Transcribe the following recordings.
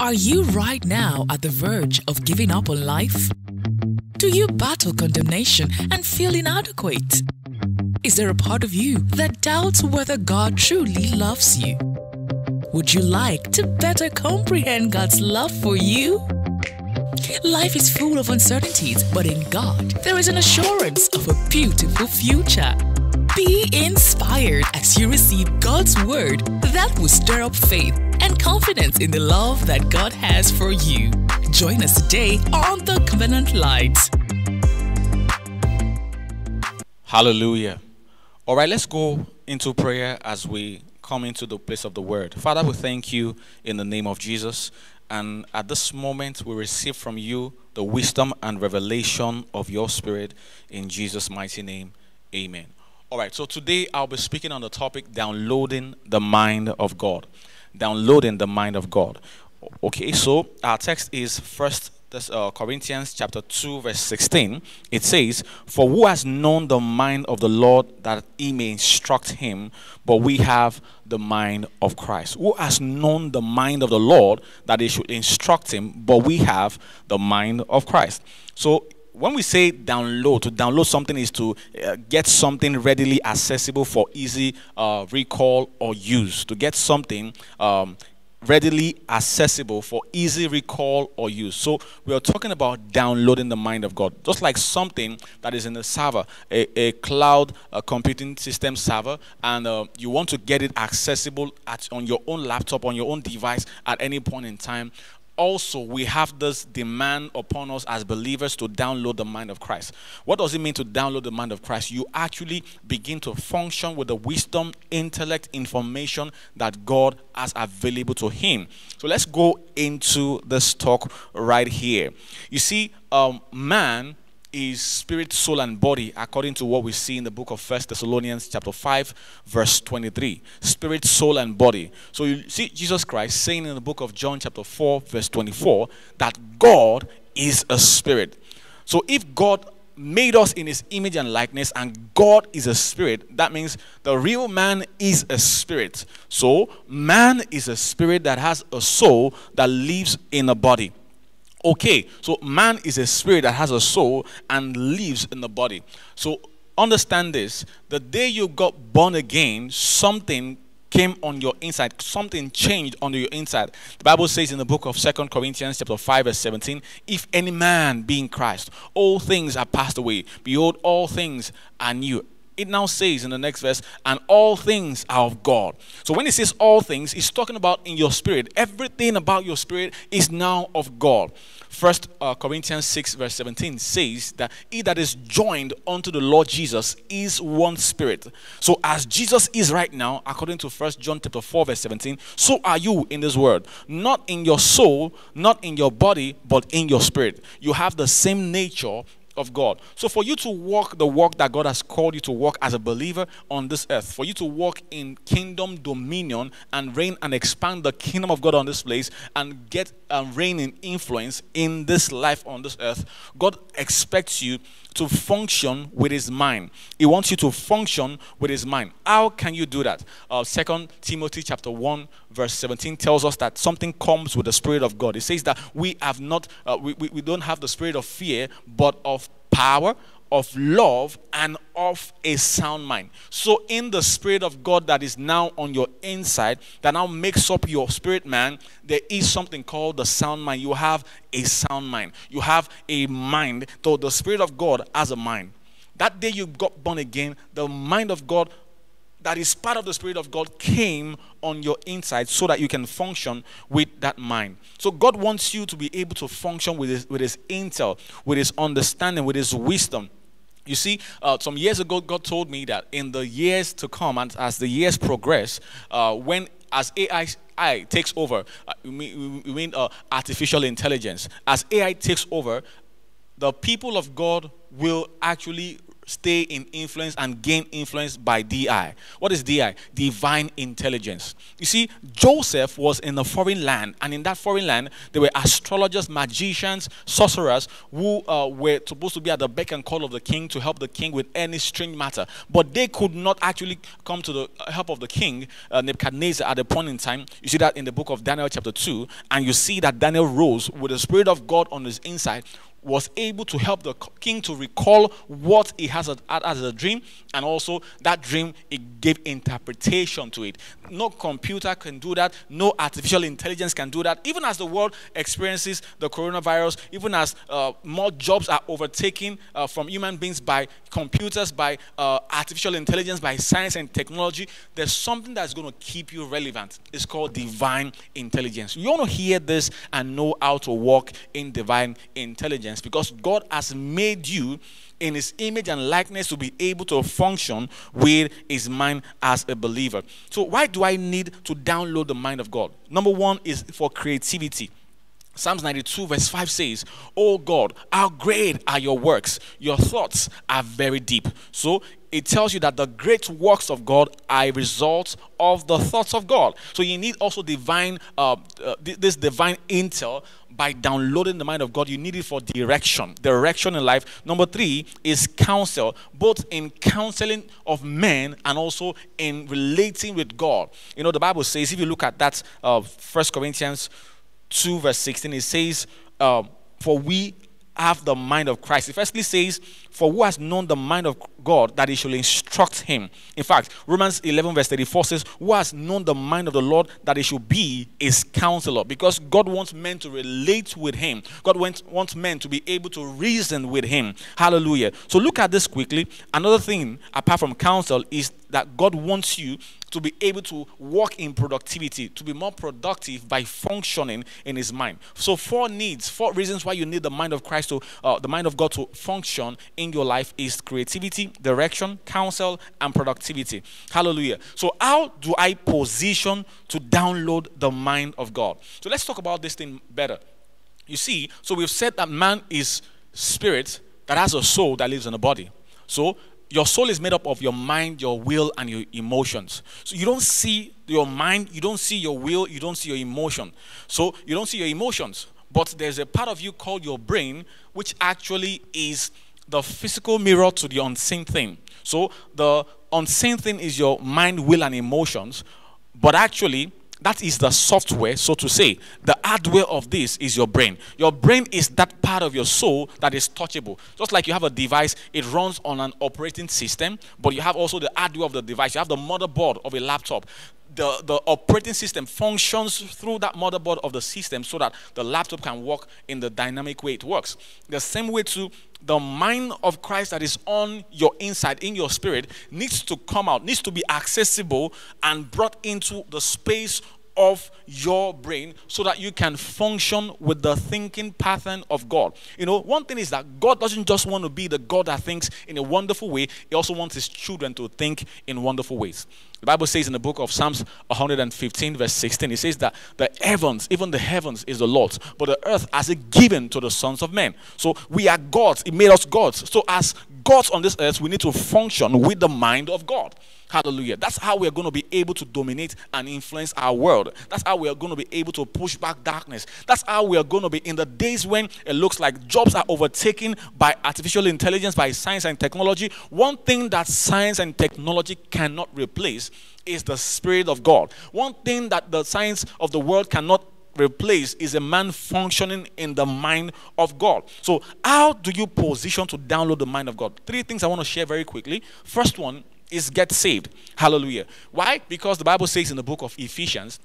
Are you right now at the verge of giving up on life? Do you battle condemnation and feel inadequate? Is there a part of you that doubts whether God truly loves you? Would you like to better comprehend God's love for you? Life is full of uncertainties, but in God, there is an assurance of a beautiful future. Be inspired as you receive God's word that will stir up faith and confidence in the love that God has for you. Join us today on The Covenant Light. Hallelujah. All right, let's go into prayer as we come into the place of the word. Father, we thank you in the name of Jesus. And at this moment, we receive from you the wisdom and revelation of your spirit in Jesus' mighty name. Amen. All right, so today I'll be speaking on the topic downloading the mind of God downloading the mind of God. Okay, so our text is First uh, Corinthians chapter 2, verse 16. It says, For who has known the mind of the Lord that he may instruct him? But we have the mind of Christ. Who has known the mind of the Lord that he should instruct him? But we have the mind of Christ. So when we say download, to download something is to uh, get something readily accessible for easy uh, recall or use. To get something um, readily accessible for easy recall or use. So we are talking about downloading the mind of God, just like something that is in a server, a, a cloud a computing system server, and uh, you want to get it accessible at, on your own laptop, on your own device at any point in time also we have this demand upon us as believers to download the mind of Christ. What does it mean to download the mind of Christ? You actually begin to function with the wisdom, intellect, information that God has available to him. So let's go into this talk right here. You see, um, man is spirit, soul, and body, according to what we see in the book of First Thessalonians chapter 5, verse 23. Spirit, soul, and body. So you see Jesus Christ saying in the book of John chapter 4, verse 24, that God is a spirit. So if God made us in his image and likeness and God is a spirit, that means the real man is a spirit. So man is a spirit that has a soul that lives in a body. Okay, so man is a spirit that has a soul and lives in the body. So understand this the day you got born again, something came on your inside something changed on your inside the bible says in the book of Second corinthians chapter 5 verse 17 if any man be in christ all things are passed away behold all things are new it now says in the next verse, and all things are of God. So when it says all things, it's talking about in your spirit. Everything about your spirit is now of God. First uh, Corinthians 6, verse 17 says that he that is joined unto the Lord Jesus is one spirit. So as Jesus is right now, according to First John chapter 4, verse 17, so are you in this world. Not in your soul, not in your body, but in your spirit. You have the same nature of God. So, for you to walk the walk that God has called you to walk as a believer on this earth, for you to walk in kingdom dominion and reign and expand the kingdom of God on this place and get a reign in influence in this life on this earth, God expects you to function with his mind. He wants you to function with his mind. How can you do that? Uh, second Timothy chapter 1 verse 17 tells us that something comes with the spirit of God. It says that we have not, uh, we, we, we don't have the spirit of fear, but of power, of love and of a sound mind. So, in the Spirit of God that is now on your inside, that now makes up your spirit man, there is something called the sound mind. You have a sound mind, you have a mind. So, the Spirit of God has a mind. That day you got born again, the mind of God that is part of the Spirit of God came on your inside so that you can function with that mind. So, God wants you to be able to function with His, with his intel, with His understanding, with His wisdom. You see, uh, some years ago, God told me that in the years to come, and as the years progress, uh, when as AI AI takes over, uh, we mean, mean uh, artificial intelligence. As AI takes over, the people of God will actually stay in influence and gain influence by DI. What is DI? Divine intelligence. You see, Joseph was in a foreign land, and in that foreign land, there were astrologers, magicians, sorcerers who uh, were supposed to be at the beck and call of the king to help the king with any strange matter. But they could not actually come to the help of the king, uh, Nebuchadnezzar, at a point in time. You see that in the book of Daniel, chapter 2, and you see that Daniel rose with the Spirit of God on his inside was able to help the king to recall what he has as a dream, and also that dream it gave interpretation to it. No computer can do that, no artificial intelligence can do that. Even as the world experiences the coronavirus, even as uh, more jobs are overtaken uh, from human beings by computers, by uh, artificial intelligence, by science and technology, there's something that's going to keep you relevant. It's called divine intelligence. You want to hear this and know how to walk in divine intelligence intelligence because God has made you in his image and likeness to be able to function with his mind as a believer. So, why do I need to download the mind of God? Number one is for creativity. Psalms 92, verse 5 says, Oh God, how great are your works! Your thoughts are very deep. So it tells you that the great works of God are a result of the thoughts of God. So you need also divine, uh, uh, this divine intel by downloading the mind of God. You need it for direction, direction in life. Number three is counsel, both in counseling of men and also in relating with God. You know, the Bible says, if you look at that, uh, First Corinthians 2, verse 16, it says, uh, For we have the mind of Christ. It firstly says, for who has known the mind of God that he should instruct him? In fact, Romans 11, verse 34 says, Who has known the mind of the Lord that he should be his counselor? Because God wants men to relate with him, God wants men to be able to reason with him. Hallelujah. So look at this quickly. Another thing, apart from counsel, is that God wants you to be able to walk in productivity, to be more productive by functioning in His mind. So, four needs, four reasons why you need the mind of Christ to, uh, the mind of God to function in your life is creativity, direction, counsel, and productivity. Hallelujah. So, how do I position to download the mind of God? So, let's talk about this thing better. You see, so we've said that man is spirit that has a soul that lives in a body. So, your soul is made up of your mind, your will, and your emotions. So you don't see your mind, you don't see your will, you don't see your emotion. So you don't see your emotions. But there's a part of you called your brain, which actually is the physical mirror to the unseen thing. So the unseen thing is your mind, will, and emotions, but actually, that is the software, so to say. The hardware of this is your brain. Your brain is that part of your soul that is touchable. Just like you have a device, it runs on an operating system, but you have also the hardware of the device. You have the motherboard of a laptop. The, the operating system functions through that motherboard of the system so that the laptop can work in the dynamic way it works. The same way, too, the mind of Christ that is on your inside, in your spirit, needs to come out, needs to be accessible and brought into the space of your brain so that you can function with the thinking pattern of God. You know, one thing is that God doesn't just want to be the God that thinks in a wonderful way, He also wants His children to think in wonderful ways. The Bible says in the book of Psalms 115, verse 16, it says that the heavens, even the heavens, is the Lord's, but the earth has it given to the sons of men. So we are gods. He made us gods. So as gods on this earth, we need to function with the mind of God. Hallelujah. That's how we are going to be able to dominate and influence our world. That's how we are going to be able to push back darkness. That's how we are going to be in the days when it looks like jobs are overtaken by artificial intelligence, by science and technology. One thing that science and technology cannot replace is, the Spirit of God. One thing that the science of the world cannot replace is a man functioning in the mind of God. So, how do you position to download the mind of God? Three things I want to share very quickly. First one is get saved. Hallelujah. Why? Because the Bible says in the book of Ephesians,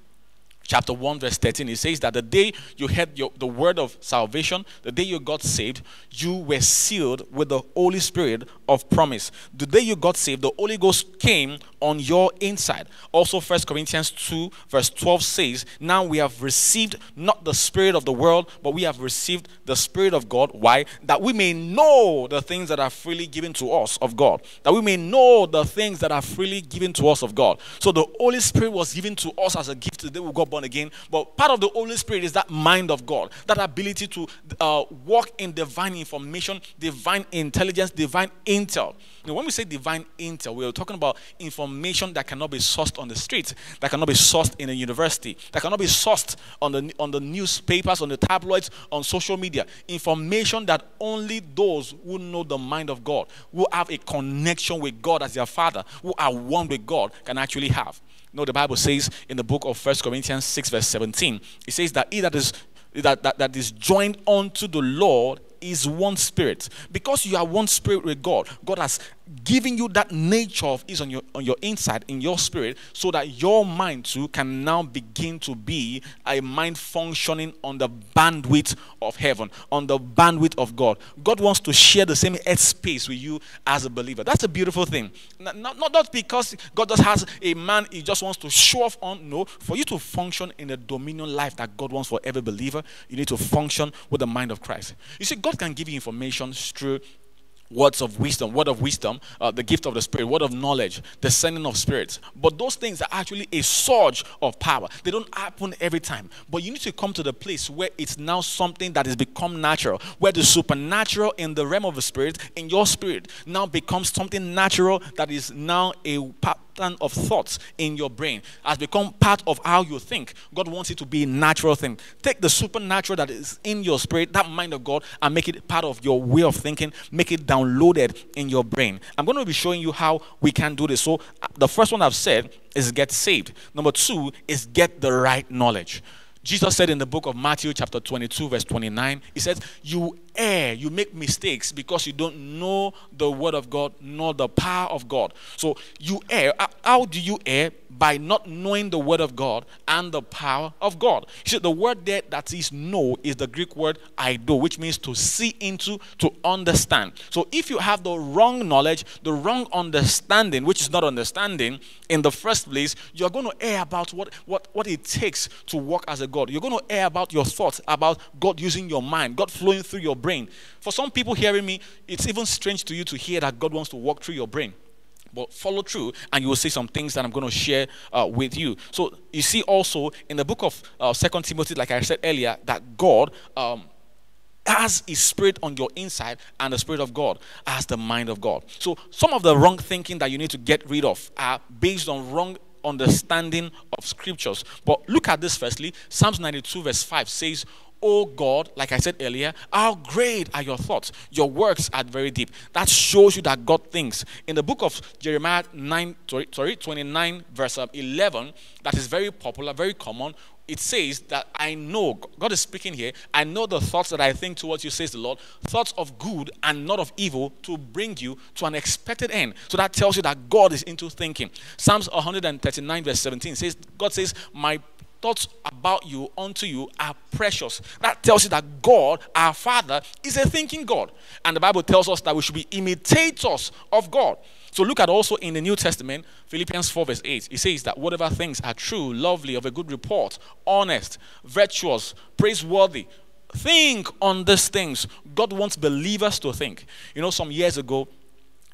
chapter 1 verse 13 it says that the day you heard your, the word of salvation the day you got saved you were sealed with the holy spirit of promise. The day you got saved, the Holy Ghost came on your inside. Also, 1 Corinthians 2, verse 12 says, Now we have received not the Spirit of the world, but we have received the Spirit of God. Why? That we may know the things that are freely given to us of God. That we may know the things that are freely given to us of God. So the Holy Spirit was given to us as a gift the day we got born again. But part of the Holy Spirit is that mind of God, that ability to uh, walk in divine information, divine intelligence, divine intel. Now, when we say divine intel, we are talking about information that cannot be sourced on the street, that cannot be sourced in a university, that cannot be sourced on the, on the newspapers, on the tabloids, on social media. Information that only those who know the mind of God, who have a connection with God as their Father, who are one with God, can actually have. You no, know, the Bible says in the book of First Corinthians 6, verse 17, it says that he that is that, that, that is joined unto the Lord is one spirit. Because you are one spirit with God, God has given you that nature of is on your on your inside in your spirit so that your mind too can now begin to be a mind functioning on the bandwidth of heaven, on the bandwidth of God. God wants to share the same head space with you as a believer. That's a beautiful thing. Not, not, not because God just has a man he just wants to show off on. No, for you to function in the dominion life that God wants for every believer, you need to function with the mind of Christ. You see, God can give you information through words of wisdom, word of wisdom, uh, the gift of the Spirit, word of knowledge, the sending of spirits. But those things are actually a surge of power. They don't happen every time. But you need to come to the place where it's now something that has become natural, where the supernatural in the realm of the Spirit, in your spirit, now becomes something natural that is now a pattern of thoughts in your brain has become part of how you think. God wants it to be a natural thing. Take the supernatural that is in your spirit, that mind of God, and make it part of your way of thinking. Make it downloaded in your brain. I'm going to be showing you how we can do this. So uh, the first one I've said is get saved. Number two is get the right knowledge. Jesus said in the book of Matthew, chapter 22, verse 29, He says, You err, you make mistakes because you don't know the Word of God nor the power of God. So you err. How do you err? By not knowing the Word of God and the power of God. See, the word there that is know is the Greek word ido, which means to see into, to understand. So if you have the wrong knowledge, the wrong understanding, which is not understanding in the first place, you're going to err about what, what, what it takes to walk as a God. You're going to err about your thoughts, about God using your mind, God flowing through your brain. For some people hearing me, it's even strange to you to hear that God wants to walk through your brain. But follow through, and you will see some things that I'm going to share uh, with you. So you see also in the book of uh, Second Timothy, like I said earlier, that God um, has His Spirit on your inside, and the Spirit of God has the mind of God. So some of the wrong thinking that you need to get rid of are based on wrong understanding of scriptures. But look at this firstly. Psalms 92, verse 5 says, Oh God, like I said earlier, how great are your thoughts? Your works are very deep. That shows you that God thinks. In the book of Jeremiah 9, sorry, 29, verse um, 11, that is very popular, very common. It says that I know, God is speaking here, I know the thoughts that I think towards you, says the Lord, thoughts of good and not of evil to bring you to an expected end. So that tells you that God is into thinking. Psalms 139, verse 17 says, God says, My thoughts about you unto you are precious. That tells you that God, our Father, is a thinking God. And the Bible tells us that we should be imitators of God. So look at also in the New Testament, Philippians 4, verse 8. It says that whatever things are true, lovely, of a good report, honest, virtuous, praiseworthy, think on these things. God wants believers to think. You know, some years ago,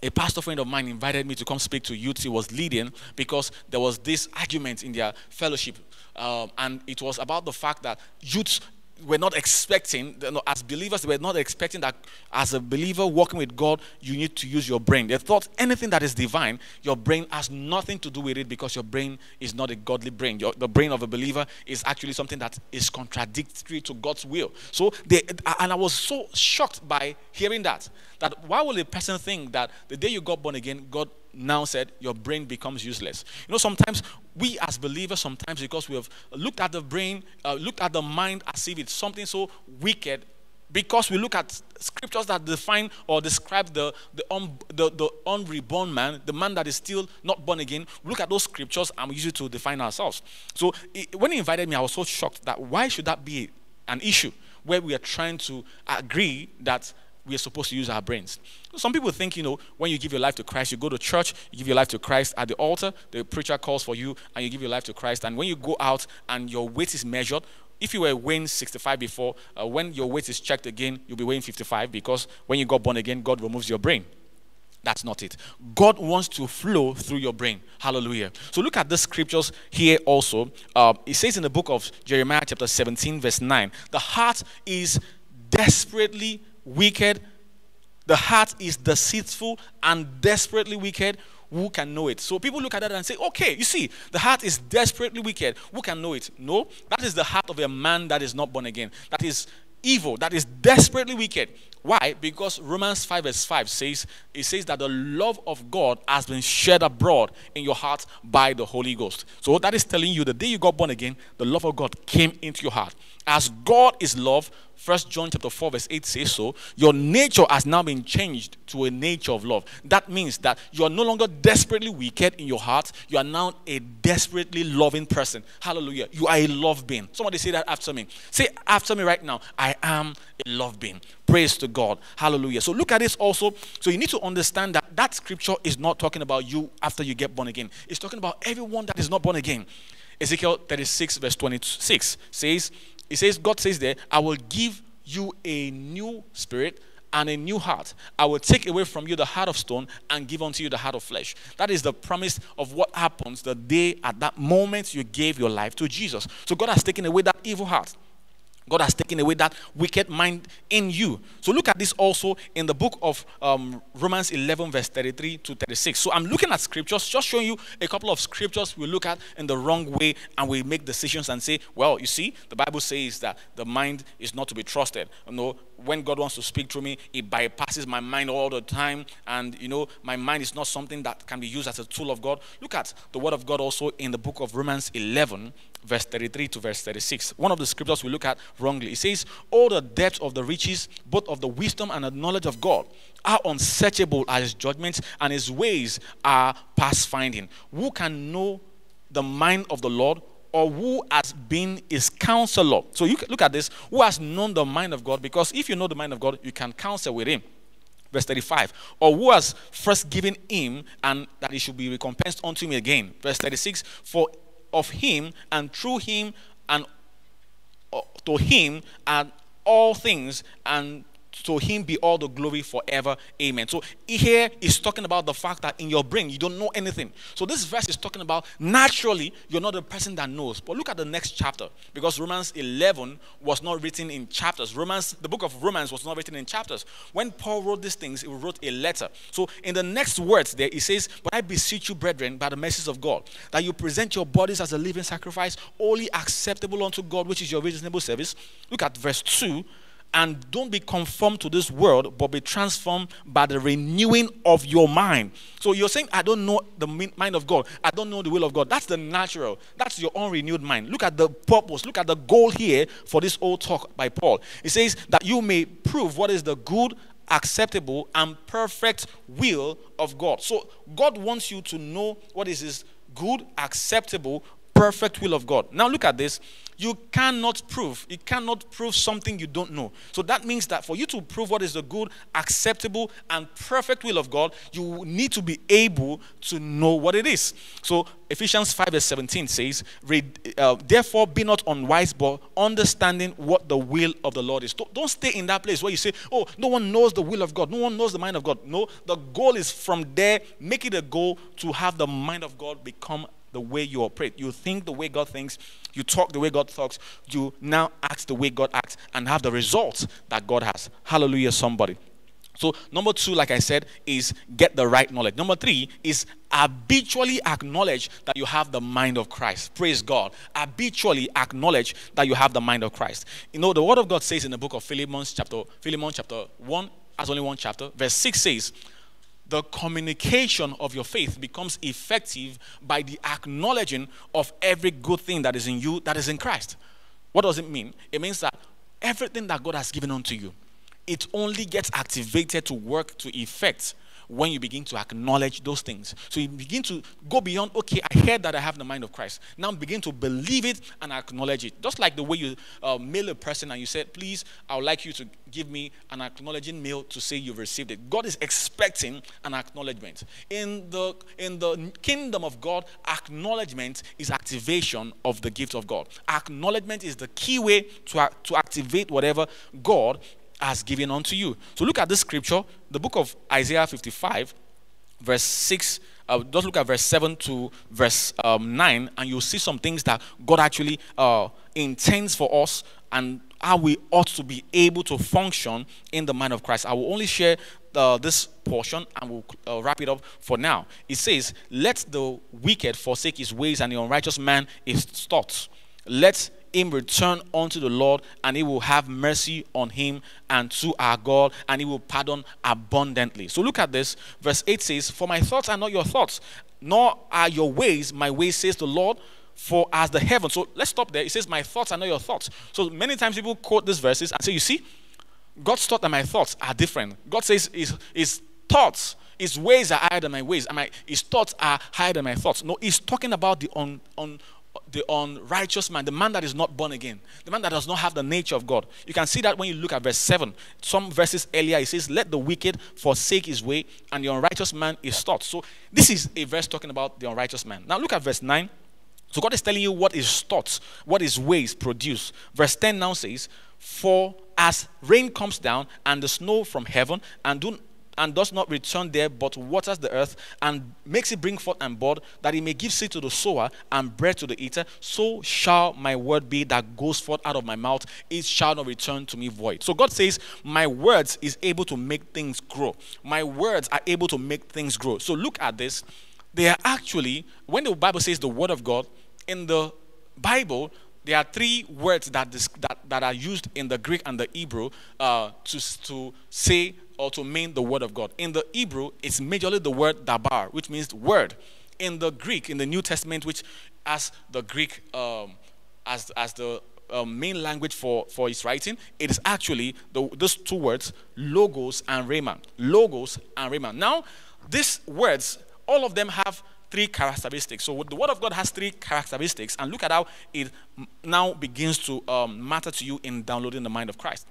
a pastor friend of mine invited me to come speak to youth he was leading because there was this argument in their fellowship um, and it was about the fact that youths were not expecting, as believers, they were not expecting that as a believer working with God, you need to use your brain. They thought anything that is divine, your brain has nothing to do with it because your brain is not a godly brain. Your, the brain of a believer is actually something that is contradictory to God's will. So, they, and I was so shocked by hearing that. That why would a person think that the day you got born again, God now said, your brain becomes useless. You know, sometimes we as believers, sometimes because we have looked at the brain, uh, looked at the mind as if it's something so wicked, because we look at scriptures that define or describe the, the, un, the, the unreborn man, the man that is still not born again, we look at those scriptures and we use it to define ourselves. So it, when he invited me, I was so shocked that why should that be an issue where we are trying to agree that we are supposed to use our brains. Some people think, you know, when you give your life to Christ, you go to church, you give your life to Christ at the altar, the preacher calls for you, and you give your life to Christ. And when you go out and your weight is measured, if you were weighing 65 before, uh, when your weight is checked again, you'll be weighing 55 because when you got born again, God removes your brain. That's not it. God wants to flow through your brain. Hallelujah. So look at the scriptures here also. Uh, it says in the book of Jeremiah, chapter 17, verse 9, the heart is desperately wicked. The heart is deceitful and desperately wicked. Who can know it? So people look at that and say, okay, you see, the heart is desperately wicked. Who can know it? No, that is the heart of a man that is not born again. That is evil, that is desperately wicked. Why? Because Romans 5 verse 5 says, it says that the love of God has been shed abroad in your heart by the Holy Ghost. So that is telling you the day you got born again, the love of God came into your heart. As God is love, First John chapter 4, verse 8 says so. Your nature has now been changed to a nature of love. That means that you are no longer desperately wicked in your heart. You are now a desperately loving person. Hallelujah. You are a love being. Somebody say that after me. Say after me right now. I am a love being. Praise to God. Hallelujah. So look at this also. So you need to understand that that scripture is not talking about you after you get born again. It's talking about everyone that is not born again. Ezekiel 36 verse 26 says, it says, God says there, I will give you a new spirit and a new heart. I will take away from you the heart of stone and give unto you the heart of flesh. That is the promise of what happens the day at that moment you gave your life to Jesus. So God has taken away that evil heart. God has taken away that wicked mind in you. So look at this also in the book of um, Romans 11, verse 33 to 36. So I'm looking at scriptures, just showing you a couple of scriptures we look at in the wrong way and we make decisions and say, well, you see, the Bible says that the mind is not to be trusted. No, when God wants to speak to me, it bypasses my mind all the time. And, you know, my mind is not something that can be used as a tool of God. Look at the word of God also in the book of Romans 11, verse 33 to verse 36. One of the scriptures we look at wrongly. It says, All the depth of the riches, both of the wisdom and the knowledge of God, are unsearchable as his judgments, and his ways are past finding. Who can know the mind of the Lord? or who has been his counselor. So you look at this, who has known the mind of God, because if you know the mind of God, you can counsel with him. Verse 35, or who has first given him and that he should be recompensed unto me again. Verse 36, for of him and through him and uh, to him and all things and to him be all the glory forever. Amen. So here is talking about the fact that in your brain you don't know anything. So this verse is talking about naturally you're not the person that knows. But look at the next chapter because Romans 11 was not written in chapters. Romans the book of Romans was not written in chapters. When Paul wrote these things, he wrote a letter. So in the next words there he says, "But I beseech you brethren by the mercies of God that you present your bodies as a living sacrifice, wholly acceptable unto God, which is your reasonable service." Look at verse 2 and don't be conformed to this world, but be transformed by the renewing of your mind. So you're saying, I don't know the mind of God. I don't know the will of God. That's the natural. That's your unrenewed mind. Look at the purpose. Look at the goal here for this old talk by Paul. It says that you may prove what is the good, acceptable, and perfect will of God. So God wants you to know what is his good, acceptable, perfect will of God. Now look at this. You cannot prove. You cannot prove something you don't know. So that means that for you to prove what is the good, acceptable, and perfect will of God, you need to be able to know what it is. So Ephesians 5 verse 17 says, uh, Therefore be not unwise, but understanding what the will of the Lord is. Don't stay in that place where you say, Oh, no one knows the will of God. No one knows the mind of God. No, the goal is from there. Make it a goal to have the mind of God become the way you operate. You think the way God thinks, you talk the way God talks, you now act the way God acts and have the results that God has. Hallelujah, somebody. So, number two, like I said, is get the right knowledge. Number three is habitually acknowledge that you have the mind of Christ. Praise God. Habitually acknowledge that you have the mind of Christ. You know, the word of God says in the book of Philemon, chapter Philemon, chapter 1, has only one chapter, verse 6 says, the communication of your faith becomes effective by the acknowledging of every good thing that is in you, that is in Christ. What does it mean? It means that everything that God has given unto you, it only gets activated to work to effect when you begin to acknowledge those things. So you begin to go beyond, okay, I heard that I have the mind of Christ. Now begin to believe it and acknowledge it. Just like the way you uh, mail a person and you said, please, I would like you to give me an acknowledging mail to say you've received it. God is expecting an acknowledgement. In the, in the kingdom of God, acknowledgement is activation of the gift of God. Acknowledgement is the key way to, to activate whatever God has given unto you. So look at this scripture, the book of Isaiah 55, verse 6. Uh, just look at verse 7 to verse um, 9, and you'll see some things that God actually uh, intends for us and how we ought to be able to function in the mind of Christ. I will only share uh, this portion and we'll uh, wrap it up for now. It says, Let the wicked forsake his ways and the unrighteous man his thoughts. Let him return unto the Lord, and he will have mercy on him and to our God, and he will pardon abundantly. So look at this. Verse 8 says, For my thoughts are not your thoughts, nor are your ways my ways, says the Lord. For as the heavens, so let's stop there. It says, My thoughts are not your thoughts. So many times people quote these verses and say, You see, God's thought and my thoughts are different. God says his, his thoughts, his ways are higher than my ways, and my, his thoughts are higher than my thoughts. No, he's talking about the un, un, the unrighteous man, the man that is not born again, the man that does not have the nature of God. You can see that when you look at verse 7. Some verses earlier, it says, Let the wicked forsake his way, and the unrighteous man is taught. So, this is a verse talking about the unrighteous man. Now, look at verse 9. So, God is telling you what his thoughts, what his ways produce. Verse 10 now says, For as rain comes down and the snow from heaven, and do and does not return there, but waters the earth and makes it bring forth and bud, that it may give seed to the sower and bread to the eater, so shall my word be that goes forth out of my mouth. It shall not return to me void. So God says, My words is able to make things grow. My words are able to make things grow. So look at this. They are actually, when the Bible says the word of God, in the Bible, there are three words that, this, that, that are used in the Greek and the Hebrew uh, to, to say or to mean the word of God. In the Hebrew, it's majorly the word dabar, which means word. In the Greek, in the New Testament, which as the Greek, um, as, as the uh, main language for, for its writing, it is actually the, those two words, logos and rhema. Logos and rhema. Now, these words, all of them have three characteristics. So the Word of God has three characteristics, and look at how it now begins to um, matter to you in downloading the mind of Christ.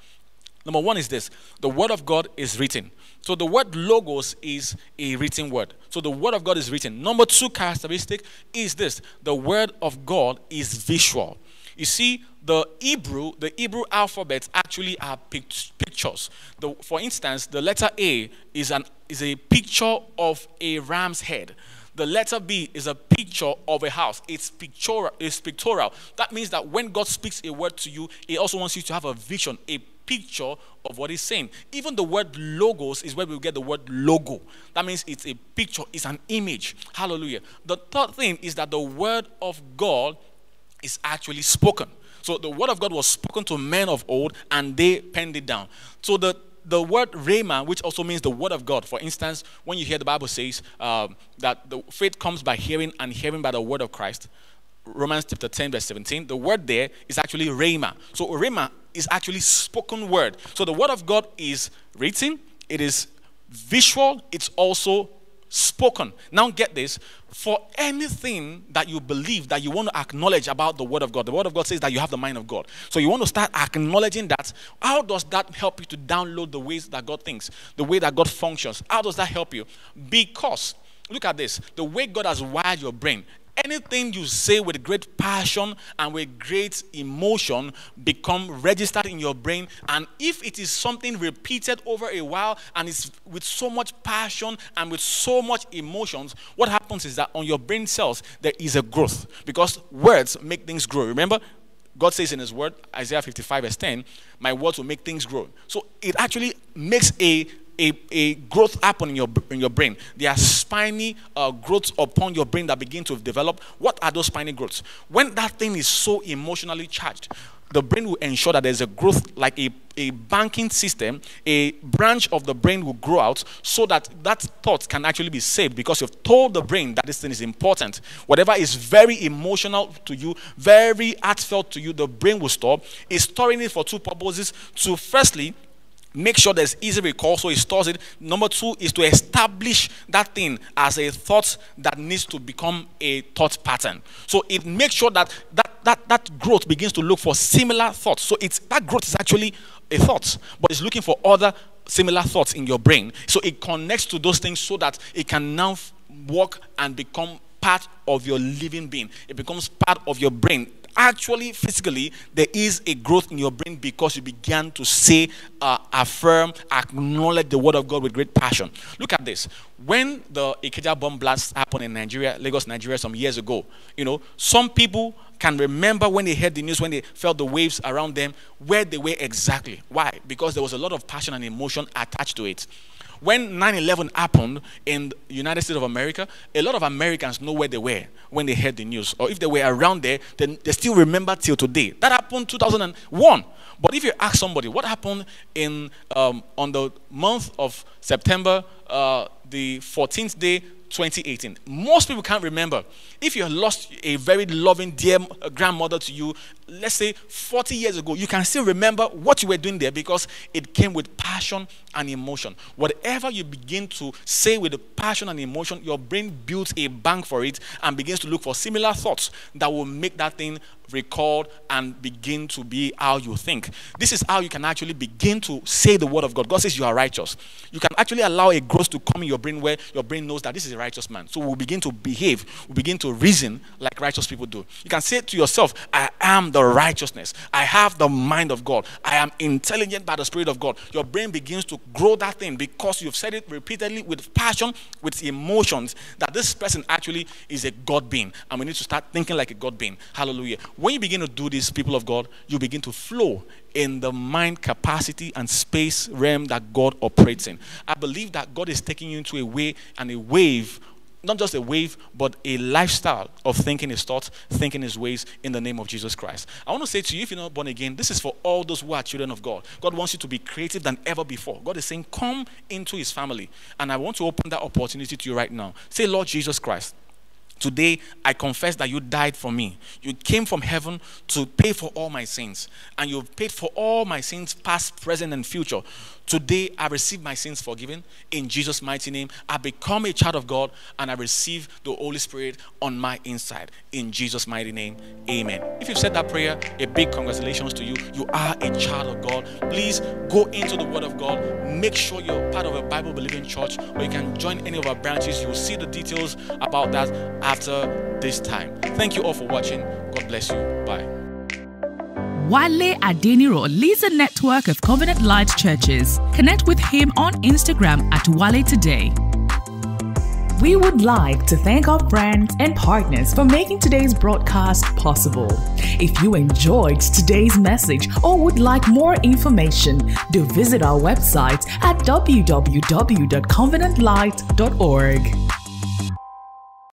Number one is this the Word of God is written. So the word logos is a written word. So the Word of God is written. Number two characteristic is this the Word of God is visual. You see, the Hebrew, the Hebrew alphabet actually are pictures. The, for instance, the letter A is, an, is a picture of a ram's head. The letter B is a picture of a house. It's pictorial. It's pictorial. That means that when God speaks a word to you, He also wants you to have a vision, a picture of what He's saying. Even the word logos is where we get the word logo. That means it's a picture, it's an image. Hallelujah. The third thing is that the word of God is actually spoken. So the word of God was spoken to men of old and they penned it down. So the the word rhema, which also means the word of God, for instance, when you hear the Bible says uh, that the faith comes by hearing and hearing by the word of Christ, Romans chapter 10, verse 17, the word there is actually rhema. So rhema is actually spoken word. So the word of God is written, it is visual, it's also spoken. Now get this. For anything that you believe that you want to acknowledge about the Word of God, the Word of God says that you have the mind of God. So you want to start acknowledging that. How does that help you to download the ways that God thinks, the way that God functions? How does that help you? Because, look at this, the way God has wired your brain anything you say with great passion and with great emotion become registered in your brain and if it is something repeated over a while and it's with so much passion and with so much emotions what happens is that on your brain cells there is a growth because words make things grow remember God says in His Word, Isaiah 55, verse 10, my words will make things grow. So it actually makes a a, a growth happen in your, in your brain. There are spiny uh, growths upon your brain that begin to develop. What are those spiny growths? When that thing is so emotionally charged, the brain will ensure that there's a growth like a, a banking system a branch of the brain will grow out so that that thought can actually be saved because you've told the brain that this thing is important whatever is very emotional to you very heartfelt to you the brain will store, it's storing it for two purposes to firstly make sure there's easy recall so he stores it. Number two is to establish that thing as a thought that needs to become a thought pattern. So it makes sure that that, that, that growth begins to look for similar thoughts. So it's that growth is actually a thought, but it's looking for other similar thoughts in your brain. So it connects to those things so that it can now work and become part of your living being. It becomes part of your brain actually physically there is a growth in your brain because you began to say, uh, affirm, acknowledge the word of God with great passion. Look at this. When the Ikeja bomb blast happened in Nigeria, Lagos, Nigeria, some years ago, you know, some people can remember when they heard the news, when they felt the waves around them, where they were exactly. Why? Because there was a lot of passion and emotion attached to it. When 9 11 happened in the United States of America, a lot of Americans know where they were when they heard the news. Or if they were around there, then they still remember till today. That happened 2001. But if you ask somebody what happened in, um, on the month of September, uh, the 14th day, 2018. Most people can't remember. If you lost a very loving, dear uh, grandmother to you, let's say 40 years ago, you can still remember what you were doing there because it came with passion and emotion. Whatever you begin to say with the passion and emotion, your brain builds a bank for it and begins to look for similar thoughts that will make that thing record, and begin to be how you think. This is how you can actually begin to say the word of God. God says you are righteous. You can actually allow a growth to come in your brain where your brain knows that this is a righteous man. So we we'll begin to behave, we we'll begin to reason like righteous people do. You can say to yourself, I, am the righteousness. I have the mind of God. I am intelligent by the Spirit of God. Your brain begins to grow that thing because you've said it repeatedly with passion, with emotions, that this person actually is a God being. And we need to start thinking like a God being. Hallelujah. When you begin to do this, people of God, you begin to flow in the mind capacity and space realm that God operates in. I believe that God is taking you into a way and a wave not just a wave, but a lifestyle of thinking his thoughts, thinking his ways in the name of Jesus Christ. I want to say to you, if you're not born again, this is for all those who are children of God. God wants you to be creative than ever before. God is saying, Come into his family. And I want to open that opportunity to you right now. Say, Lord Jesus Christ, Today, I confess that you died for me. You came from heaven to pay for all my sins. And you've paid for all my sins, past, present, and future. Today, I receive my sins forgiven in Jesus' mighty name. I become a child of God and I receive the Holy Spirit on my inside in Jesus' mighty name. Amen. If you've said that prayer, a big congratulations to you. You are a child of God. Please go into the Word of God. Make sure you're part of a Bible believing church or you can join any of our branches. You'll see the details about that after this time. Thank you all for watching. God bless you. Bye. Wale Adeniro leads a network of Covenant Light churches. Connect with him on Instagram at Wale Today. We would like to thank our friends and partners for making today's broadcast possible. If you enjoyed today's message or would like more information, do visit our website at www.covenantlight.org.